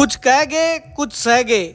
कुछ कह गए कुछ सह गए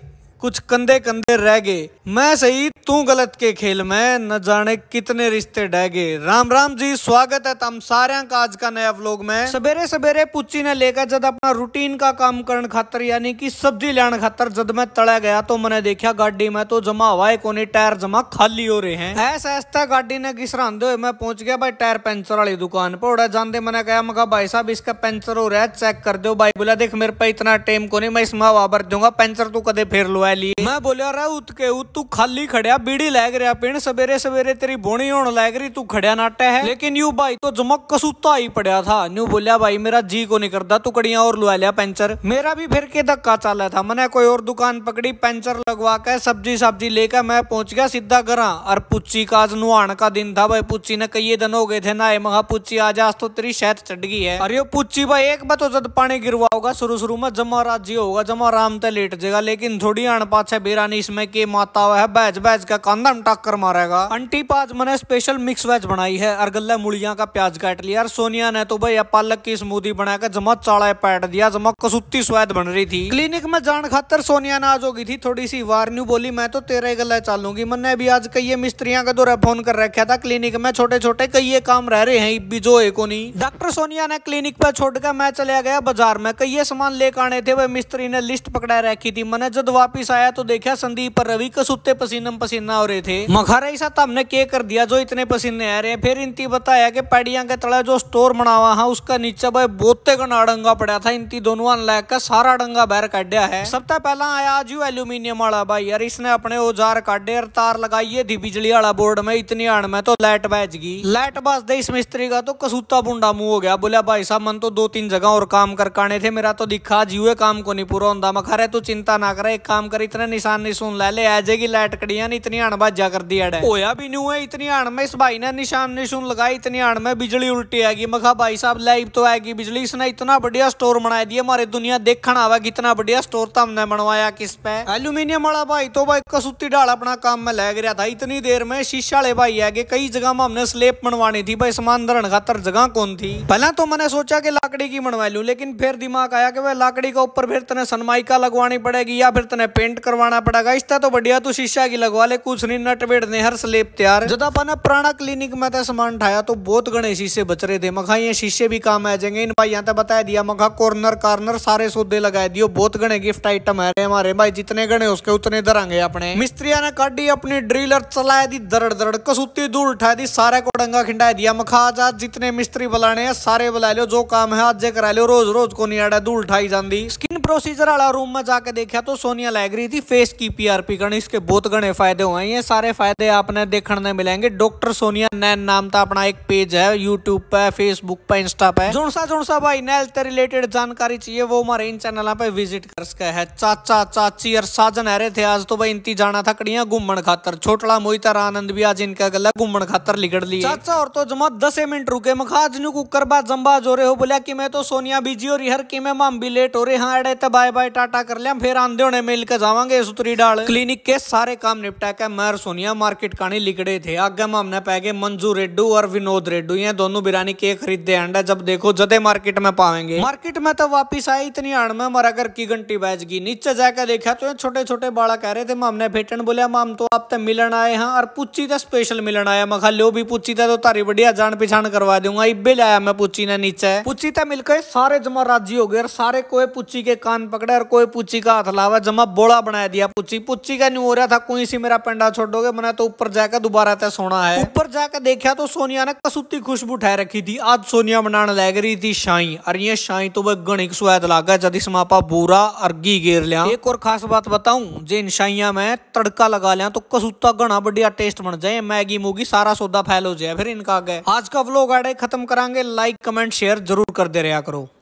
कुछ कंधे कंधे रह गए मैं सही तू गलत के खेल में न जाने कितने रिश्ते डह गए राम राम जी स्वागत है तम सारे का आज का नया व्लॉग में सवेरे सवेरे पुच्ची ने लेकर जब अपना रूटीन का काम करने खातर यानी कि सब्जी लेने खातर जब मैं तड़ा गया तो मैंने देखा गाड़ी में तो जमा हुआ है कोने टायर जमा खाली हो रहे हैं ऐसा ऐसा गाड़ी ने घिसराते हुए मैं पहुंच गया भाई टायर पंचर वाली दुकान पर उड़ा जानते मैंने कहा मैं भाई साहब इसका पंचर हो रहा है चेक कर दो भाई बोला देख मेरे पे इतना टाइम को मैं इसमें वापर दूंगा पंचर तू कदे फेर लो वाली मैं बोलिया रहा उत के तू खाली खड़िया बीड़ी लग रहा पिण सवेरे सवेरे तेरी बोनी होने लग रही तू खड़िया नाटे है लेकिन यू भाई तो जमक कसूता ही पड़ा था न्यू बोलिया भाई मेरा जी को नहीं करता तू कड़िया और लुआ लिया पेंचर मेरा भी फिर के धक्का रहा था मैंने कोई और दुकान पकड़ी पेंचर लगवा के सब्जी सब्जी लेकर मैं पहुंच गया सीधा घर और पुची का आज नुहान का दिन था भाई पुची ने कई दिन हो गए थे ना महा पुची आज आज तो तेरी शहत चढ़ गई है अरे पुची भाई एक बार तो जद पानी गिरवा शुरू शुरू में जमा राज्य होगा जमा आराम तक लेट जाएगा लेकिन थोड़ी कहण पाछे बिरानी इसमें के माता है बैज बैज का कांधा में टक्कर मारेगा अंटी पाज मैंने स्पेशल मिक्स वेज बनाई है और गल्ला मुड़िया का प्याज काट लिया और सोनिया ने तो भैया पालक की स्मूदी बनाकर जमा चाड़ा पैट दिया जमा कसूती स्वाद बन रही थी क्लिनिक में जान खातर सोनिया ने आज होगी थी थोड़ी सी वारन्यू बोली मैं तो तेरे गले चालूंगी मैंने भी आज कई मिस्त्रिया का दौरा फोन कर रखा था क्लिनिक में छोटे छोटे कई काम रह रहे हैं बिजो एकोनी डॉक्टर सोनिया ने क्लिनिक पर छोड़कर मैं चला गया बाजार में कई सामान लेकर आने थे वह मिस्त्री ने लिस्ट पकड़ा रखी थी मैंने जब वापिस वापिस आया तो देखा संदीप पर रवि कसूते पसीनम पसीना हो रहे थे मखारा ही साथ हमने के कर दिया जो इतने पसीने आ रहे हैं फिर इनती बताया कि पैडिया के तला जो स्टोर बना हुआ है उसका नीचे भाई बोते का डंगा पड़ा था इनती दोनों अनलैक का सारा डंगा बहर काटा है सबसे पहला आया आज यू एल्यूमिनियम वाला भाई यार इसने अपने औजार काटे और तार लगाई थी बिजली वाला बोर्ड में इतनी आड़ में तो लाइट बच गई लाइट बस दे इस मिस्त्री का तो कसूता बुंडा मुंह हो गया बोलिया भाई साहब मन तो दो तीन जगह और काम कर थे मेरा तो दिखा जीवे काम को नहीं पूरा होता मखारे रहे तो चिंता ना करे एक काम कर इतने निशान नहीं सुन ला ले ऐजे की लाइट कड़िया ने इतनी अण भाजा कर दी अड़े होया भी नहीं है इतनी अण में इस भाई ने निशान नहीं सुन लगा इतनी अण में बिजली उल्टी आएगी मखा भाई साहब लाइव तो आएगी बिजली इसने इतना बढ़िया स्टोर बना दिया हमारे दुनिया देखना आवा कितना बढ़िया स्टोर तो हमने बनवाया किस पे एल्यूमिनियम वाला भाई तो भाई कसूती डाल अपना काम में लग रहा था इतनी देर में शीशा वाले भाई आगे कई जगह में हमने स्लेप बनवानी थी भाई सामान धरण खातर जगह कौन थी पहला तो मैंने सोचा की लाकड़ी की बनवा लू लेकिन फिर दिमाग आया कि भाई लाकड़ी का ऊपर फिर तेने सनमाइका लगवानी पड़ेगी या फिर तेने पेंट करवाना पड़ेगा इस तो बढ़िया तू तो शीशा की लगवा ले कुछ नहीं नट बेट ने हर स्लेप तैयार जब तो अपने पुराना क्लिनिक में था सामान उठाया तो बहुत गणे शीशे बच रहे थे मखा ये शीशे भी काम आ जाएंगे इन भाई यहाँ बताया दिया मखा कॉर्नर कार्नर सारे सौदे लगाए दियो बहुत गणे गिफ्ट आइटम है हमारे भाई जितने गणे उसके उतने दरांगे अपने मिस्त्रिया ने काटी अपनी ड्रिलर चलाया दी दरड़ दरड़ कसूती दूर उठा दी सारे को डंगा खिंडा दिया मखा आज जितने मिस्त्री बुलाने सारे बुला लो जो काम है आज करा लो रोज रोज को नहीं आड़ा दूर उठाई जाती स्किन प्रोसीजर वाला रूम में जाके देखा तो सोनिया लाइक लग रही थी फेस की पीआरपी गण इसके बहुत गणे फायदे हुए हैं ये सारे फायदे आपने देखने मिलेंगे डॉक्टर सोनिया नैन नाम था अपना एक पेज है यूट्यूब पे फेसबुक पे इंस्टा पे जोन सा जोन सा भाई हेल्थ रिलेटेड जानकारी चाहिए वो हमारे इन चैनल पे विजिट कर सके है चाचा चाची और साजन हरे थे आज तो भाई इनती जाना था कड़िया घूमन खातर छोटला मोहित आनंद भी आज इनका गला घूमन खातर लिगड़ ली चाचा और तो जमा दस मिनट रुके मखाज नु कुकर बा जम्बा जो रहे हो बोलिया की मैं तो सोनिया बीजी और हर की मैं माम भी लेट हो रही हाँ अड़े तो बाय बाय टाटा कर लिया फिर आंदे होने मिलकर जावे इस ਉਤਰੀ डाल क्लीनिक के सारे काम निपटा के मैं सोनिया मार्केट का लिकड़े थे आगे मामने पै गए मंजू रेडू और विनोद रेडू ये दोनों बिरानी के खरीदते अंडा जब देखो जदे मार्केट में पावेंगे मार्केट में तो वापिस आई इतनी आड़ में हमारा घर की घंटी बैजगी नीचे जाकर देखा तो छोटे छोटे बाड़ा कह रहे थे मामने भेटन बोलिया माम तो आप तो मिलन आए हैं और पूछी तो स्पेशल मिलन आया मैं लो भी पूछी था तो तारी बढ़िया जान पहचान करवा दूंगा इबे लाया मैं पूछी ना नीचे पूछी तो मिलकर सारे जमा राजी हो गए और सारे कोई पूछी के कान पकड़े और कोई पूछी का हाथ लावा जमा बोला बूढ़ा बनाया दिया पुच्ची पुच्ची का नहीं हो रहा था कोई सी मेरा पिंडा छोड़ोगे मैंने तो ऊपर जाकर दोबारा तय तो सोना है ऊपर जाकर देखा तो सोनिया ने कसूती खुशबू ठहर रखी थी आज सोनिया बनाने लग रही थी शाई और ये शाई तो वह गणिक स्वाद लागा जद इसमें आपा बूरा अर्गी गेर लिया एक और खास बात बताऊ जे इन शाइया में तड़का लगा लिया तो कसूता घना बढ़िया टेस्ट बन जाए मैगी मूगी सारा सौदा फैल हो जाए फिर इनका आगे आज का व्लॉग आड़े खत्म करांगे लाइक कमेंट शेयर जरूर कर दे रहा करो